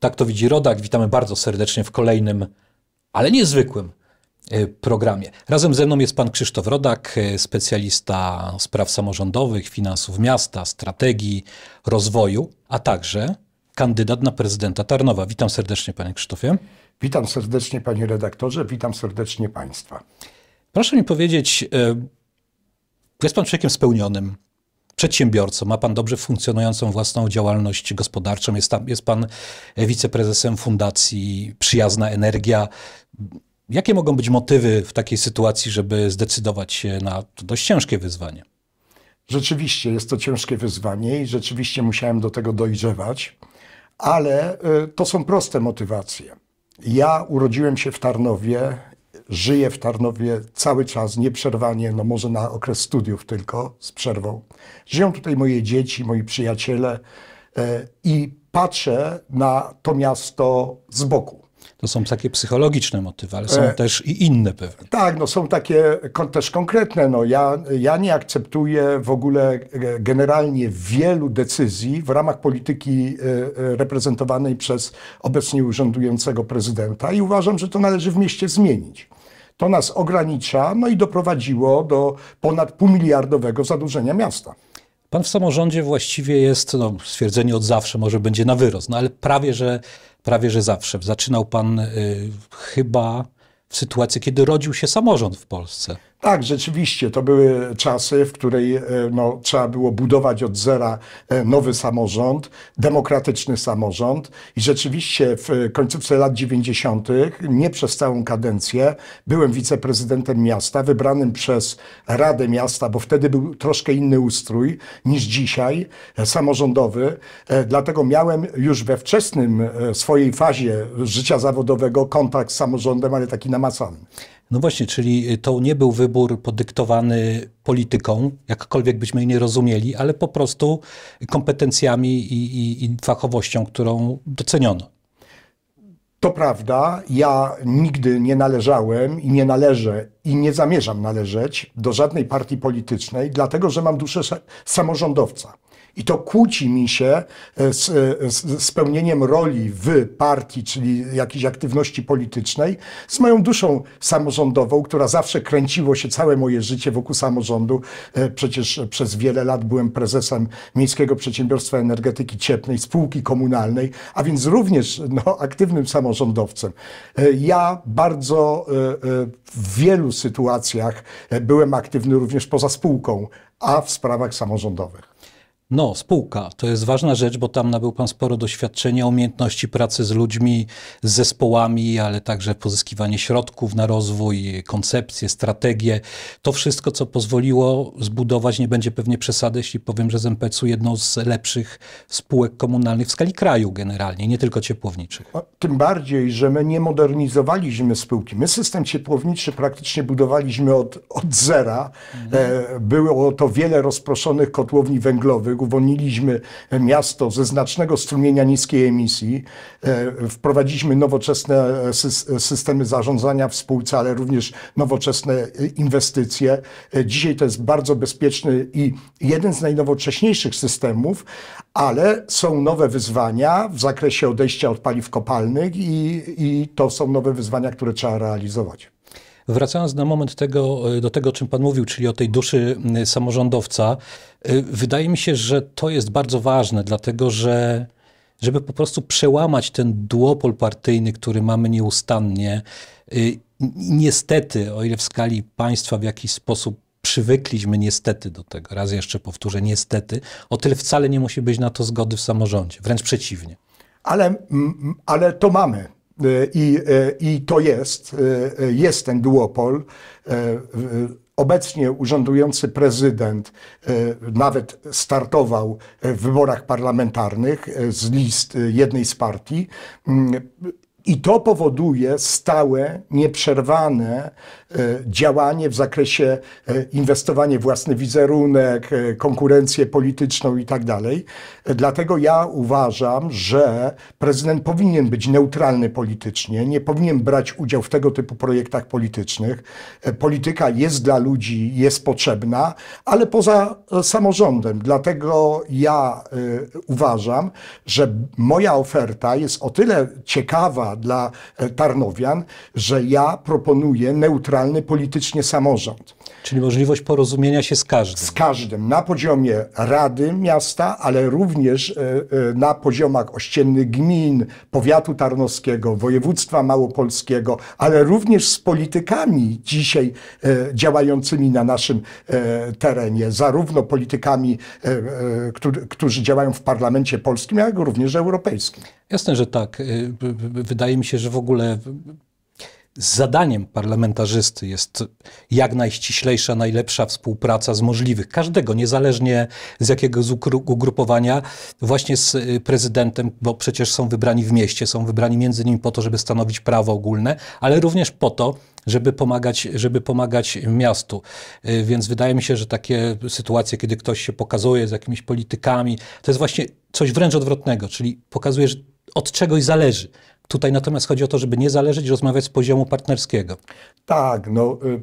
Tak to widzi Rodak. Witamy bardzo serdecznie w kolejnym, ale niezwykłym e, programie. Razem ze mną jest pan Krzysztof Rodak, e, specjalista spraw samorządowych, finansów miasta, strategii, rozwoju, a także kandydat na prezydenta Tarnowa. Witam serdecznie panie Krzysztofie. Witam serdecznie panie redaktorze, witam serdecznie państwa. Proszę mi powiedzieć, e, jest pan człowiekiem spełnionym, przedsiębiorcą, ma pan dobrze funkcjonującą własną działalność gospodarczą, jest, tam, jest pan wiceprezesem Fundacji Przyjazna Energia. Jakie mogą być motywy w takiej sytuacji, żeby zdecydować się na to dość ciężkie wyzwanie? Rzeczywiście jest to ciężkie wyzwanie i rzeczywiście musiałem do tego dojrzewać, ale y, to są proste motywacje. Ja urodziłem się w Tarnowie Żyję w Tarnowie cały czas, nieprzerwanie, no może na okres studiów tylko, z przerwą. Żyją tutaj moje dzieci, moi przyjaciele e, i patrzę na to miasto z boku. To są takie psychologiczne motywy, ale są e, też i inne pewnie. Tak, no są takie też konkretne. No, ja, ja nie akceptuję w ogóle e, generalnie wielu decyzji w ramach polityki e, reprezentowanej przez obecnie urzędującego prezydenta i uważam, że to należy w mieście zmienić. To nas ogranicza, no i doprowadziło do ponad półmiliardowego zadłużenia miasta. Pan w samorządzie właściwie jest, no, stwierdzenie od zawsze może będzie na wyrost, no ale prawie że, prawie, że zawsze. Zaczynał pan y, chyba w sytuacji, kiedy rodził się samorząd w Polsce. Tak, rzeczywiście, to były czasy, w której e, no, trzeba było budować od zera e, nowy samorząd, demokratyczny samorząd i rzeczywiście w e, końcówce lat 90., nie przez całą kadencję, byłem wiceprezydentem miasta, wybranym przez Radę Miasta, bo wtedy był troszkę inny ustrój niż dzisiaj, samorządowy, dlatego miałem już we wczesnym swojej fazie życia zawodowego kontakt z samorządem, ale taki namacalny. No właśnie, czyli y, to nie był wybór podyktowany polityką, jakkolwiek byśmy jej nie rozumieli, ale po prostu kompetencjami i, i, i fachowością, którą doceniono. To prawda, ja nigdy nie należałem i nie należę i nie zamierzam należeć do żadnej partii politycznej, dlatego że mam duszę samorządowca. I to kłóci mi się e, e, z, z, spełnieniem roli w partii, czyli jakiejś aktywności politycznej, z moją duszą samorządową, która zawsze kręciło się całe moje życie wokół samorządu. E, przecież przez wiele lat byłem prezesem Miejskiego Przedsiębiorstwa Energetyki Cieplnej, spółki komunalnej, a więc również no, aktywnym samorządowcem. Ja bardzo w wielu sytuacjach byłem aktywny również poza spółką, a w sprawach samorządowych. No, spółka to jest ważna rzecz, bo tam nabył Pan sporo doświadczenia, umiejętności pracy z ludźmi, z zespołami, ale także pozyskiwanie środków na rozwój, koncepcje, strategie. To wszystko, co pozwoliło zbudować, nie będzie pewnie przesady, jeśli powiem, że z MPC-u jedną z lepszych spółek komunalnych w skali kraju generalnie, nie tylko ciepłowniczych. Tym bardziej, że my nie modernizowaliśmy spółki. My system ciepłowniczy praktycznie budowaliśmy od, od zera. Mhm. Było to wiele rozproszonych kotłowni węglowych Woniliśmy uwolniliśmy miasto ze znacznego strumienia niskiej emisji, e, wprowadziliśmy nowoczesne e, e, systemy zarządzania w spółce, ale również nowoczesne inwestycje. Dzisiaj to jest bardzo bezpieczny i jeden z najnowocześniejszych systemów, ale są nowe wyzwania w zakresie odejścia od paliw kopalnych i, i to są nowe wyzwania, które trzeba realizować. Wracając na moment tego, do tego, o czym Pan mówił, czyli o tej duszy y, samorządowca, y, wydaje mi się, że to jest bardzo ważne, dlatego że żeby po prostu przełamać ten duopol partyjny, który mamy nieustannie, y, niestety, o ile w skali państwa w jakiś sposób przywykliśmy niestety do tego, raz jeszcze powtórzę, niestety, o tyle wcale nie musi być na to zgody w samorządzie, wręcz przeciwnie. Ale, ale to mamy. E, I, e, I to jest, e, jest ten duopol. Obecnie urzędujący prezydent nawet startował w wyborach parlamentarnych z list jednej z partii mm, i to powoduje stałe, nieprzerwane e, działanie w zakresie e, inwestowania w własny wizerunek, e, konkurencję polityczną i tak dalej. Dlatego ja uważam, że prezydent powinien być neutralny politycznie, nie powinien brać udziału w tego typu projektach politycznych. Polityka jest dla ludzi, jest potrzebna, ale poza samorządem. Dlatego ja uważam, że moja oferta jest o tyle ciekawa, dla e, Tarnowian, że ja proponuję neutralny politycznie samorząd. Czyli możliwość porozumienia się z każdym. Z każdym, na poziomie Rady Miasta, ale również e, e, na poziomach ościennych gmin, powiatu tarnowskiego, województwa małopolskiego, ale również z politykami dzisiaj e, działającymi na naszym terenie, zarówno politykami, którzy działają w parlamencie polskim, jak również europejskim. Jasne, że tak. Wydaje mi się, że w ogóle zadaniem parlamentarzysty jest jak najściślejsza, najlepsza współpraca z możliwych, każdego, niezależnie z jakiego z ugrupowania, właśnie z y, prezydentem, bo przecież są wybrani w mieście, są wybrani między innymi po to, żeby stanowić prawo ogólne, ale również po to, żeby pomagać, żeby pomagać miastu. Y, więc wydaje mi się, że takie sytuacje, kiedy ktoś się pokazuje z jakimiś politykami, to jest właśnie coś wręcz odwrotnego, czyli pokazuje, że od czegoś zależy, Tutaj natomiast chodzi o to, żeby nie zależeć, rozmawiać z poziomu partnerskiego. Tak, no y,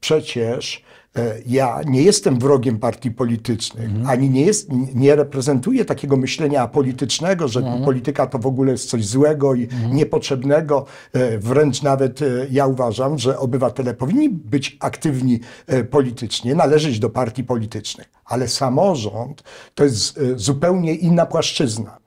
przecież e, ja nie jestem wrogiem partii politycznych, mhm. ani nie, jest, nie reprezentuję takiego myślenia politycznego, że mhm. polityka to w ogóle jest coś złego i mhm. niepotrzebnego. E, wręcz nawet e, ja uważam, że obywatele powinni być aktywni politycznie, należeć do partii politycznych. Ale samorząd to jest zupełnie inna płaszczyzna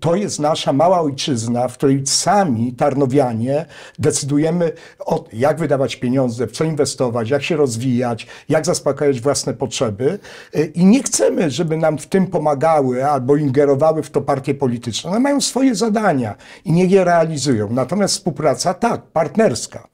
to jest nasza mała ojczyzna, w której sami Tarnowianie decydujemy o jak wydawać pieniądze, w co inwestować, jak się rozwijać, jak zaspokajać własne potrzeby y, i nie chcemy, żeby nam w tym pomagały albo ingerowały w to partie polityczne. One mają swoje zadania i niech je realizują. Natomiast współpraca tak, partnerska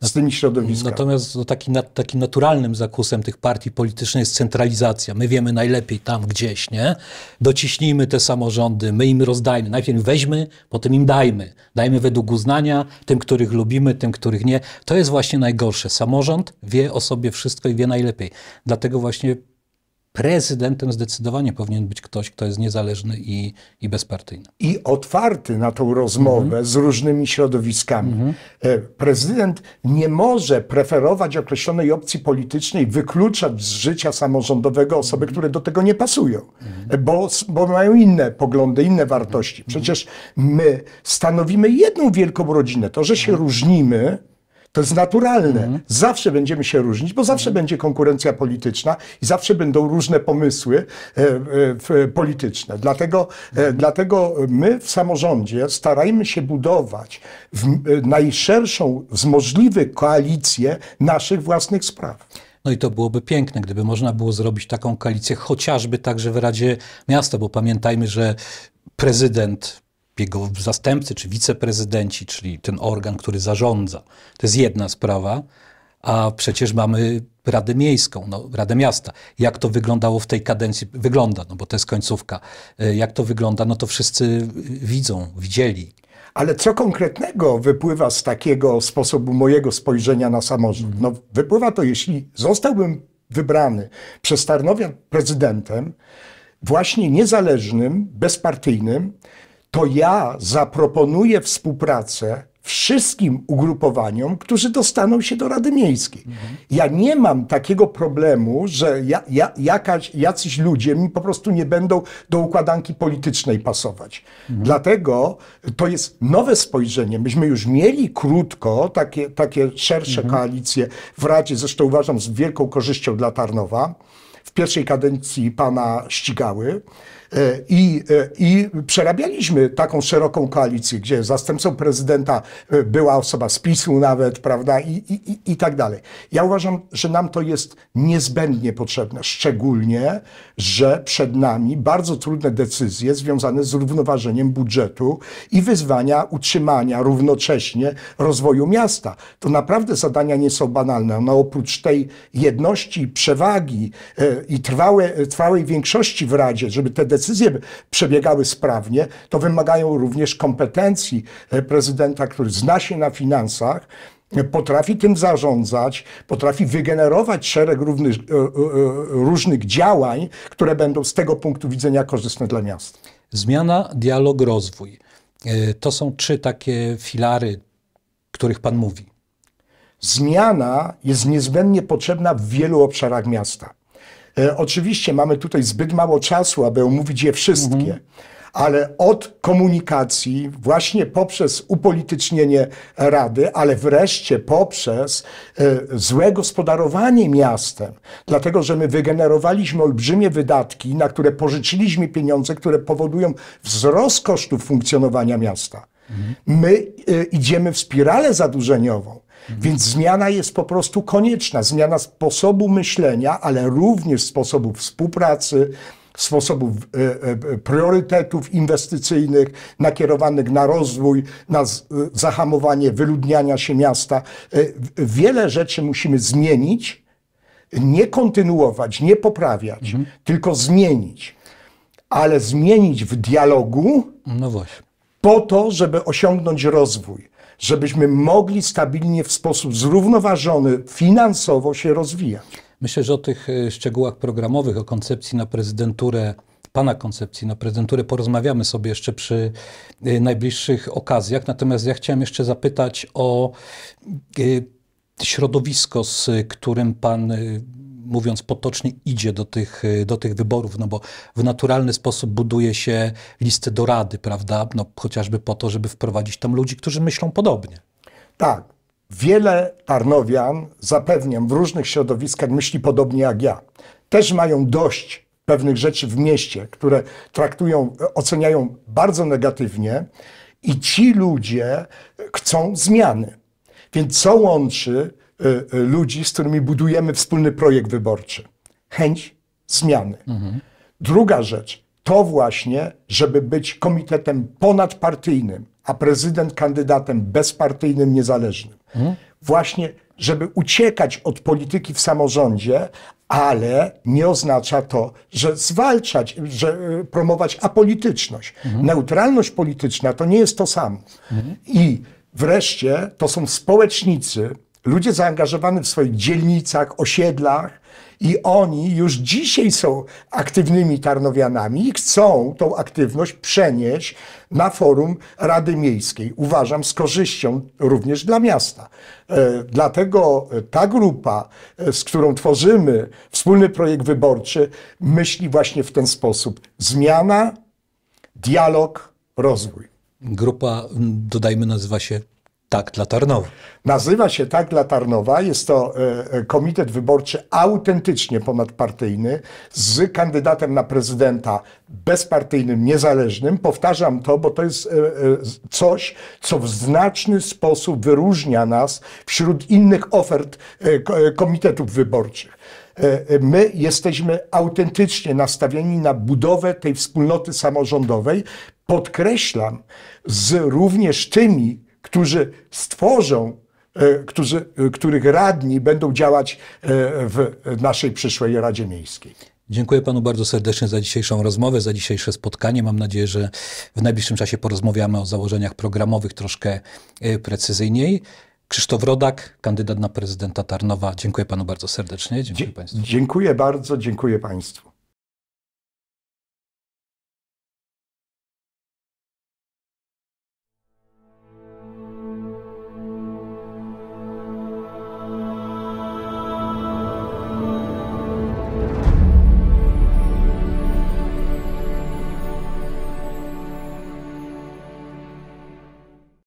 z tymi środowiskami. Natomiast no, taki, takim naturalnym zakusem tych partii politycznych jest centralizacja. My wiemy najlepiej tam gdzieś, nie? Dociśnijmy te samorządy, my im rozdajmy. Najpierw weźmy, potem im dajmy. Dajmy według uznania, tym, których lubimy, tym, których nie. To jest właśnie najgorsze. Samorząd wie o sobie wszystko i wie najlepiej. Dlatego właśnie prezydentem zdecydowanie powinien być ktoś, kto jest niezależny i, i bezpartyjny. I otwarty na tą rozmowę mhm. z różnymi środowiskami. Mhm. E, prezydent nie może preferować określonej opcji politycznej, wykluczać z życia samorządowego osoby, mhm. które do tego nie pasują, mhm. bo, bo mają inne poglądy, inne wartości. Mhm. Przecież my stanowimy jedną wielką rodzinę. To, że się mhm. różnimy, to jest naturalne. Mhm. Zawsze będziemy się różnić, bo zawsze mhm. będzie konkurencja polityczna i zawsze będą różne pomysły e, e, e polityczne. Dlatego, e, mhm. e, dlatego my w samorządzie starajmy się budować w, e, najszerszą z możliwych koalicję naszych własnych spraw. No i to byłoby piękne, gdyby można było zrobić taką koalicję chociażby także w Radzie Miasta, bo pamiętajmy, że prezydent jego zastępcy czy wiceprezydenci, czyli ten organ, który zarządza. To jest jedna sprawa, a przecież mamy Radę Miejską, no, Radę Miasta. Jak to wyglądało w tej kadencji? Wygląda, no bo to jest końcówka. E, jak to wygląda, no to wszyscy widzą, widzieli. Ale co konkretnego wypływa z takiego sposobu mojego spojrzenia na samorząd? No, wypływa to, jeśli zostałbym wybrany przez Tarnowia prezydentem, właśnie niezależnym, bezpartyjnym, to ja zaproponuję współpracę wszystkim ugrupowaniom, którzy dostaną się do Rady Miejskiej. Mhm. Ja nie mam takiego problemu, że ja, ja, jakaś, jacyś ludzie mi po prostu nie będą do układanki politycznej pasować. Mhm. Dlatego to jest nowe spojrzenie. Myśmy już mieli krótko takie, takie szersze mhm. koalicje w Radzie, zresztą uważam z wielką korzyścią dla Tarnowa w pierwszej kadencji pana ścigały. E, I, e, I przerabialiśmy taką szeroką koalicję, gdzie zastępcą prezydenta e, była osoba z PiSu nawet, prawda, i, i, i tak dalej. Ja uważam, że nam to jest niezbędnie potrzebne, szczególnie, że przed nami bardzo trudne decyzje związane z równoważeniem budżetu i wyzwania utrzymania równocześnie rozwoju miasta. To naprawdę zadania nie są banalne. No, oprócz tej jedności, przewagi, i trwałe, trwałej większości w Radzie, żeby te decyzje przebiegały sprawnie, to wymagają również kompetencji e, prezydenta, który zna się na finansach, e, potrafi tym zarządzać, potrafi wygenerować szereg e, różnych działań, które będą z tego punktu widzenia korzystne dla miasta. Zmiana, dialog, rozwój. To są trzy takie filary, których Pan mówi. Zmiana jest niezbędnie potrzebna w wielu obszarach miasta. E, oczywiście mamy tutaj zbyt mało czasu, aby omówić je wszystkie. Mhm ale od komunikacji, właśnie poprzez upolitycznienie Rady, ale wreszcie poprzez e, złe gospodarowanie miastem, dlatego że my wygenerowaliśmy olbrzymie wydatki, na które pożyczyliśmy pieniądze, które powodują wzrost kosztów funkcjonowania miasta. Mhm. My e, idziemy w spiralę zadłużeniową. Mhm. Więc zmiana jest po prostu konieczna. Zmiana sposobu myślenia, ale również sposobu współpracy, sposobów e, e, priorytetów inwestycyjnych nakierowanych na rozwój, na e, zahamowanie wyludniania się miasta. Wiele rzeczy musimy zmienić, nie kontynuować, nie poprawiać, mhm. tylko zmienić. Ale zmienić w dialogu no po to, żeby osiągnąć rozwój żebyśmy mogli stabilnie w sposób zrównoważony finansowo się rozwijać. Myślę, że o tych e, szczegółach programowych, o koncepcji na prezydenturę Pana koncepcji na prezydenturę porozmawiamy sobie jeszcze przy e, najbliższych okazjach. Natomiast ja chciałem jeszcze zapytać o e, środowisko, z którym Pan mówiąc potocznie, idzie do tych, y, do tych wyborów, no bo w naturalny sposób buduje się listy do rady, prawda? No, chociażby po to, żeby wprowadzić tam ludzi, którzy myślą podobnie. Tak. Wiele Tarnowian, zapewniam, w różnych środowiskach myśli podobnie jak ja. Też mają dość pewnych rzeczy w mieście, które traktują, oceniają bardzo negatywnie, i ci ludzie chcą zmiany. Więc co łączy Y, y, ludzi, z którymi budujemy wspólny projekt wyborczy. Chęć zmiany. Mhm. Druga rzecz, to właśnie, żeby być komitetem ponadpartyjnym, a prezydent kandydatem bezpartyjnym, niezależnym. Mhm. Właśnie, żeby uciekać od polityki w samorządzie, ale nie oznacza to, że zwalczać, że y, promować apolityczność. Mhm. Neutralność polityczna to nie jest to samo. Mhm. I wreszcie to są społecznicy, ludzie zaangażowani w swoich dzielnicach, osiedlach i oni już dzisiaj są aktywnymi tarnowianami i chcą tą aktywność przenieść na forum Rady Miejskiej. Uważam z korzyścią również dla miasta. E, dlatego ta grupa, e, z którą tworzymy wspólny projekt wyborczy, myśli właśnie w ten sposób. Zmiana, dialog, rozwój. Grupa, dodajmy, nazywa się tak dla Tarnowa. Nazywa się Tak dla Tarnowa. Jest to e, e, komitet wyborczy autentycznie ponadpartyjny z kandydatem na prezydenta bezpartyjnym, niezależnym. Powtarzam to, bo to jest e, coś, co w znaczny sposób wyróżnia nas wśród innych ofert komitetów wyborczych. My jesteśmy autentycznie nastawieni na budowę tej wspólnoty samorządowej. Podkreślam, z również tymi którzy stworzą, e, którzy, e, których radni będą działać e, w naszej przyszłej Radzie Miejskiej. Dziękuję panu bardzo serdecznie za dzisiejszą rozmowę, za dzisiejsze spotkanie. Mam nadzieję, że w najbliższym czasie porozmawiamy o założeniach programowych troszkę precyzyjniej. Krzysztof Rodak, kandydat na prezydenta Tarnowa. Dziękuję panu bardzo serdecznie. Dziękuję Dzie państwu. Dziękuję bardzo, dziękuję państwu.